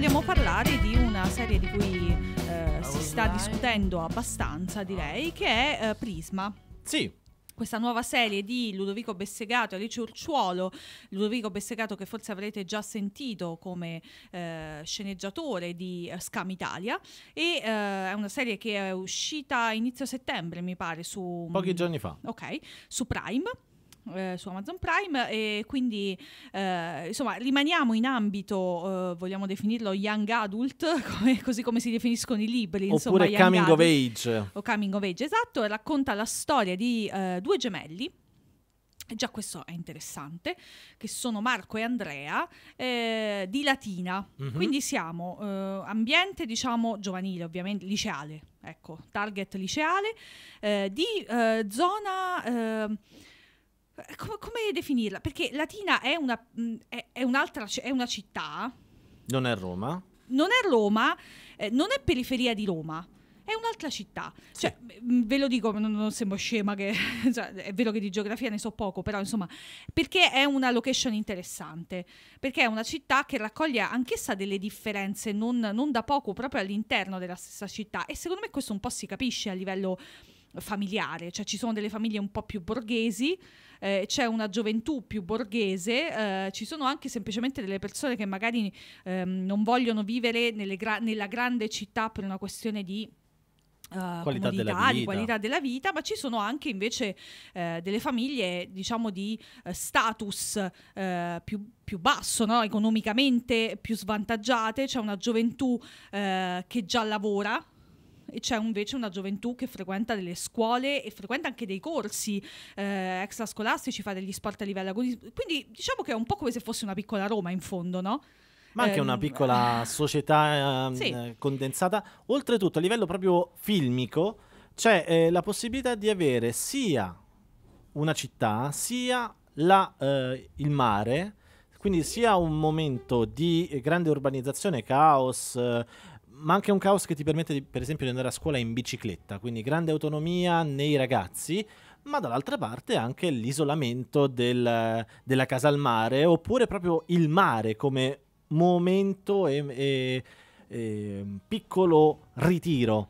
vogliamo parlare di una serie di cui eh, si sta discutendo abbastanza, direi, che è eh, Prisma. Sì, questa nuova serie di Ludovico Bessegato e Alice Urciuolo. Ludovico Bessegato che forse avrete già sentito come eh, sceneggiatore di eh, Scam Italia e eh, è una serie che è uscita inizio settembre mi pare su... Pochi giorni fa. Ok, su Prime eh, su Amazon Prime e quindi eh, insomma rimaniamo in ambito, eh, vogliamo definirlo young adult, come, così come si definiscono i libri. Oppure insomma, coming adult, of age. O coming of age, esatto, racconta la storia di eh, due gemelli Già questo è interessante, che sono Marco e Andrea eh, di Latina, mm-hmm. quindi siamo eh, ambiente diciamo giovanile ovviamente, liceale, ecco, target liceale, eh, di eh, zona eh, come, come definirla? Perché Latina è, una, mm, è, è un'altra è una città. Non è Roma? Non è Roma, eh, non è periferia di Roma è un'altra città. Cioè, ve lo dico, non, non sembro scema, che, cioè, è vero che di geografia ne so poco, però insomma, perché è una location interessante, perché è una città che raccoglie anch'essa delle differenze non, non da poco proprio all'interno della stessa città e secondo me questo un po' si capisce a livello familiare, cioè ci sono delle famiglie un po' più borghesi, eh, c'è una gioventù più borghese, eh, ci sono anche semplicemente delle persone che magari ehm, non vogliono vivere gra- nella grande città per una questione di Uh, qualità della di qualità della vita, ma ci sono anche invece eh, delle famiglie, diciamo, di eh, status eh, più, più, basso, no? economicamente più svantaggiate, c'è una gioventù eh, che già lavora, e c'è invece una gioventù che frequenta delle scuole e frequenta anche dei corsi eh, extrascolastici, fa degli sport a livello agonistico. Quindi diciamo che è un po' come se fosse una piccola Roma in fondo, no? Ma anche una ehm, piccola società ehm, sì. condensata. Oltretutto, a livello proprio filmico, c'è eh, la possibilità di avere sia una città, sia la, eh, il mare, quindi sia un momento di grande urbanizzazione, caos, ma anche un caos che ti permette, di, per esempio, di andare a scuola in bicicletta, quindi grande autonomia nei ragazzi, ma dall'altra parte anche l'isolamento del, della casa al mare, oppure proprio il mare come momento e, e, e piccolo ritiro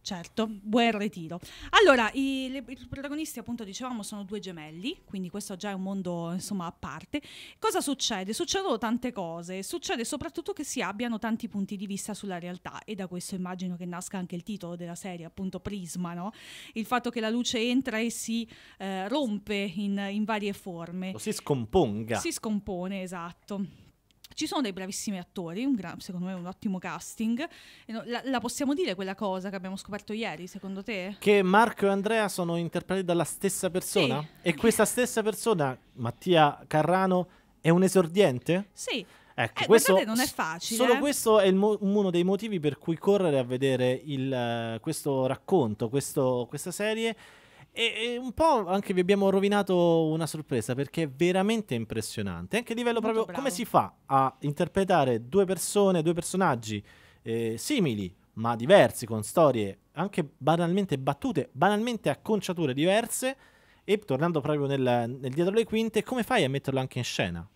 Certo, buon ritiro. Allora, i, le, i, protagonisti, appunto, dicevamo, sono due gemelli, quindi questo già è un mondo, insomma, a parte. Cosa succede? Succedono tante cose, succede soprattutto che si abbiano tanti punti di vista sulla realtà e da questo immagino che nasca anche il titolo della serie, appunto, Prisma, no? Il fatto che la luce entra e si eh, rompe in, in varie forme. O si scomponga. Si scompone, esatto. Ci sono dei bravissimi attori, gran, secondo me un ottimo casting. La, la, possiamo dire quella cosa che abbiamo scoperto ieri, secondo te? Che Marco e Andrea sono interpretati dalla stessa persona? Sì. E questa stessa persona, Mattia Carrano, è un esordiente? Sì. Ecco, eh, questo non è facile. Solo eh? questo è mo- uno dei motivi per cui correre a vedere il, uh, questo racconto, questo, questa serie e, un po' anche vi abbiamo rovinato una sorpresa perché è veramente impressionante. Anche a livello Molto proprio bravo. come si fa a interpretare due persone, due personaggi eh, simili ma diversi, con storie anche banalmente battute, banalmente acconciature diverse. E tornando proprio nel, nel dietro le quinte, come fai a metterlo anche in scena?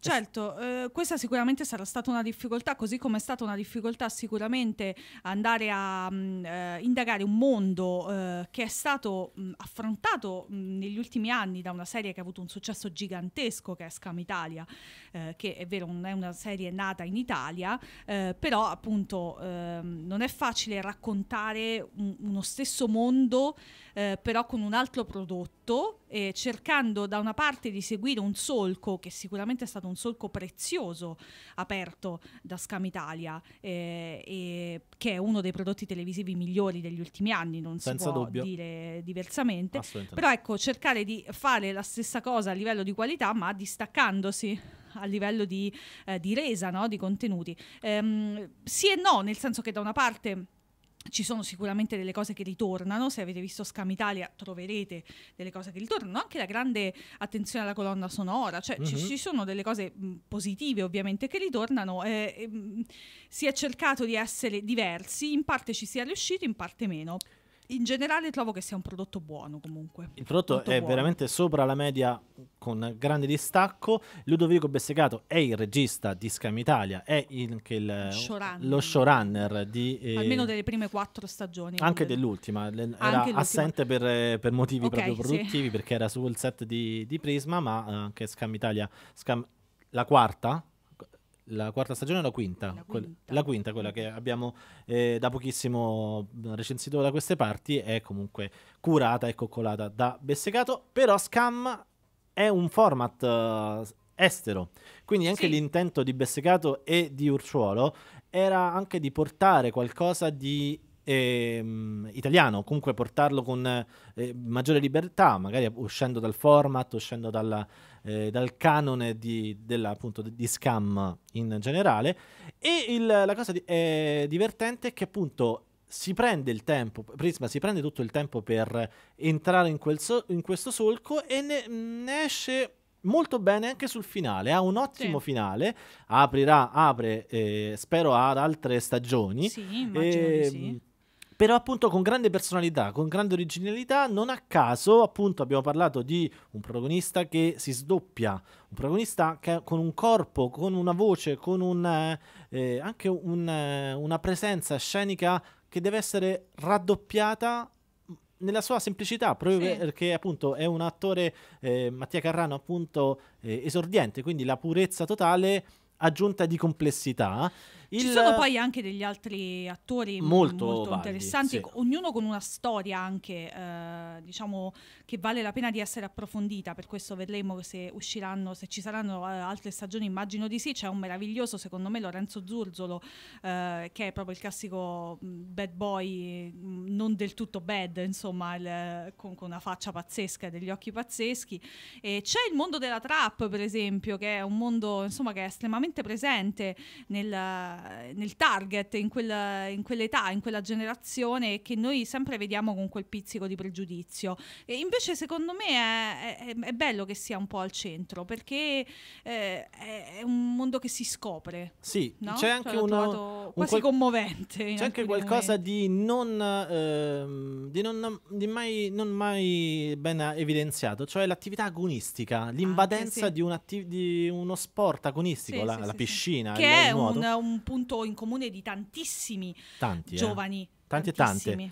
Certo, eh, questa sicuramente sarà stata una difficoltà, così come è stata una difficoltà sicuramente andare a mh, mm, eh, indagare un mondo eh, che è stato mh, mm, affrontato mh, mm, negli ultimi anni da una serie che ha avuto un successo gigantesco che è Scam Italia, eh, che è vero non è una serie nata in Italia, eh, però appunto ehm, non è facile raccontare un, uno stesso mondo eh, però con un altro prodotto eh, cercando da una parte di seguire un solco che sicuramente è stato un solco prezioso aperto da Scam Italia, eh, eh, che è uno dei prodotti televisivi migliori degli ultimi anni, non Senza si può dubbio. dire diversamente. Però ecco, cercare di fare la stessa cosa a livello di qualità, ma distaccandosi a livello di, eh, di resa, no? di contenuti. Ehm, sì e no, nel senso che da una parte ci sono sicuramente delle cose che ritornano, se avete visto Scam Italia troverete delle cose che ritornano, anche la grande attenzione alla colonna sonora, cioè uh -huh. ci, mhm. ci, sono delle cose positive ovviamente che ritornano, eh, ehm, si è cercato di essere diversi, in parte ci si è riusciti, in parte meno in generale trovo che sia un prodotto buono comunque. Il prodotto, prodotto è buono. veramente sopra la media con grande distacco. Ludovico Bessegato è il regista di Scam Italia, è anche il, showrunner. lo showrunner di... Eh, Almeno delle prime quattro stagioni. Anche quindi. dell'ultima, Le, anche era l'ultima. assente per, eh, per motivi okay, proprio produttivi sì. perché era sul set di, di Prisma, ma eh, anche Scam Italia, Scam, la quarta la quarta stagione o la quinta? La quinta, la quinta quella che abbiamo eh, da pochissimo recensito da queste parti, è comunque curata e coccolata da Bessecato, però Scam è un format uh, estero, quindi anche sì. l'intento di Bessecato e di Urciuolo era anche di portare qualcosa di Ehm, italiano, comunque portarlo con eh, maggiore libertà, magari uscendo dal format, uscendo dalla, eh, dal canone di, della, appunto, di Scam in generale. E il, la cosa di, è divertente è che appunto si prende il tempo, Prisma si prende tutto il tempo per entrare in, so, in questo solco e ne, ne, esce molto bene anche sul finale, ha un ottimo sì. finale, aprirà, apre eh, spero ad altre stagioni. Sì, immagino e, ehm, sì però appunto con grande personalità, con grande originalità, non a caso appunto abbiamo parlato di un protagonista che si sdoppia, un protagonista che, con un corpo, con una voce, con un, eh, eh anche un, eh, una presenza scenica che deve essere raddoppiata mm, nella sua semplicità, proprio sì. perché appunto è un attore, eh, Mattia Carrano appunto eh, esordiente, quindi la purezza totale aggiunta di complessità il... Ci sono poi anche degli altri attori molto, molto validi, interessanti, sì. ognuno con una storia anche, eh, diciamo, che vale la pena di essere approfondita, per questo vedremo se usciranno, se ci saranno eh, altre stagioni, immagino di sì, c'è un meraviglioso, secondo me, Lorenzo Zurzolo, eh, che è proprio il classico mm, bad boy, mm, non del tutto bad, insomma, il, con, con, una faccia pazzesca e degli occhi pazzeschi. E c'è il mondo della trap, per esempio, che è un mondo, insomma, che è estremamente presente nel nel target, in, quella, in, quell'età, in quella generazione che noi sempre vediamo con quel pizzico di pregiudizio. E invece secondo me è, è, è bello che sia un po' al centro perché eh, è, un mondo che si scopre. Sì, no? c'è anche cioè, uno quasi qual- commovente. C'è anche qualcosa di non, ehm, di, non, di mai, non, mai, ben evidenziato, cioè l'attività agonistica, ah, l'invadenza sì. di, un atti- di, uno sport agonistico, sì, la, sì, la piscina. Che è un, un, punto in comune di tantissimi Tanti, eh. giovani. Eh. Tanti e tante.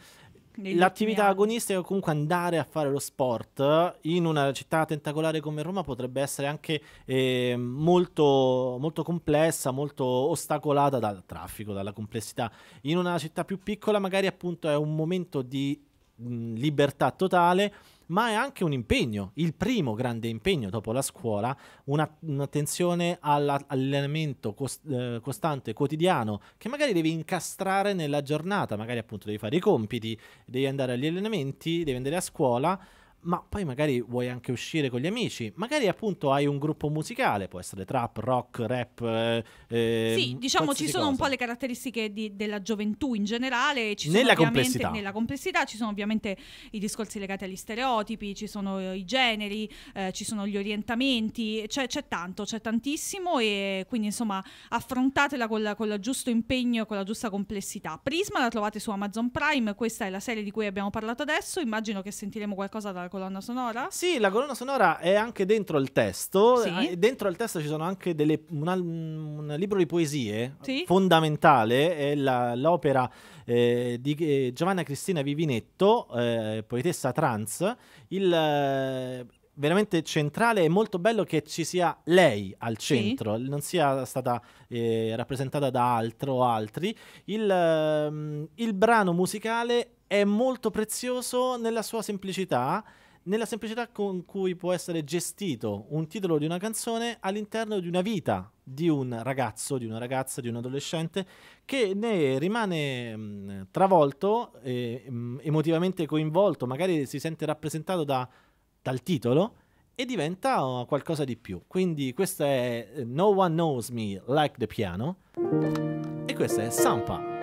L'attività agonistica o comunque andare a fare lo sport eh, in una città tentacolare come Roma potrebbe essere anche eh, molto, molto, complessa, molto ostacolata dal traffico, dalla complessità. In una città più piccola magari appunto è un momento di mh, libertà totale ma è anche un impegno, il primo grande impegno dopo la scuola, una, un'attenzione all'allenamento cost, eh, costante, quotidiano, che magari devi incastrare nella giornata, magari appunto devi fare i compiti, devi andare agli allenamenti, devi andare a scuola ma poi magari vuoi anche uscire con gli amici, magari appunto hai un gruppo musicale, può essere trap, rock, rap. Eh, eh sì, diciamo ci sono cosa. un po' le caratteristiche di, della gioventù in generale, ci nella, complessità. nella complessità ci sono ovviamente i discorsi legati agli stereotipi, ci sono eh, i generi, eh, ci sono gli orientamenti, c'è, c'è, tanto, c'è tantissimo e quindi insomma affrontatela con il giusto impegno, e con la giusta complessità. Prisma la trovate su Amazon Prime, questa è la serie di cui abbiamo parlato adesso, immagino che sentiremo qualcosa dalla colonna sonora? Sì, la colonna sonora è anche dentro il testo. Sì. Eh, dentro il testo ci sono anche delle, una, un libro di poesie sì. fondamentale, è la, l'opera eh, di eh, Giovanna Cristina Vivinetto, eh, poetessa trans. Il, eh, veramente centrale è molto bello che ci sia lei al centro, sì. non sia stata eh, rappresentata da altro o altri. Il, um, il brano musicale è molto prezioso nella sua semplicità, nella semplicità con cui può essere gestito un titolo di una canzone all'interno di una vita di un ragazzo, di una ragazza, di un adolescente che ne rimane mh, mm, travolto, e, mh, mm, emotivamente coinvolto, magari si sente rappresentato da, dal titolo e diventa oh, qualcosa di più. Quindi questo è eh, No One Knows Me Like the Piano e questo è Sampa.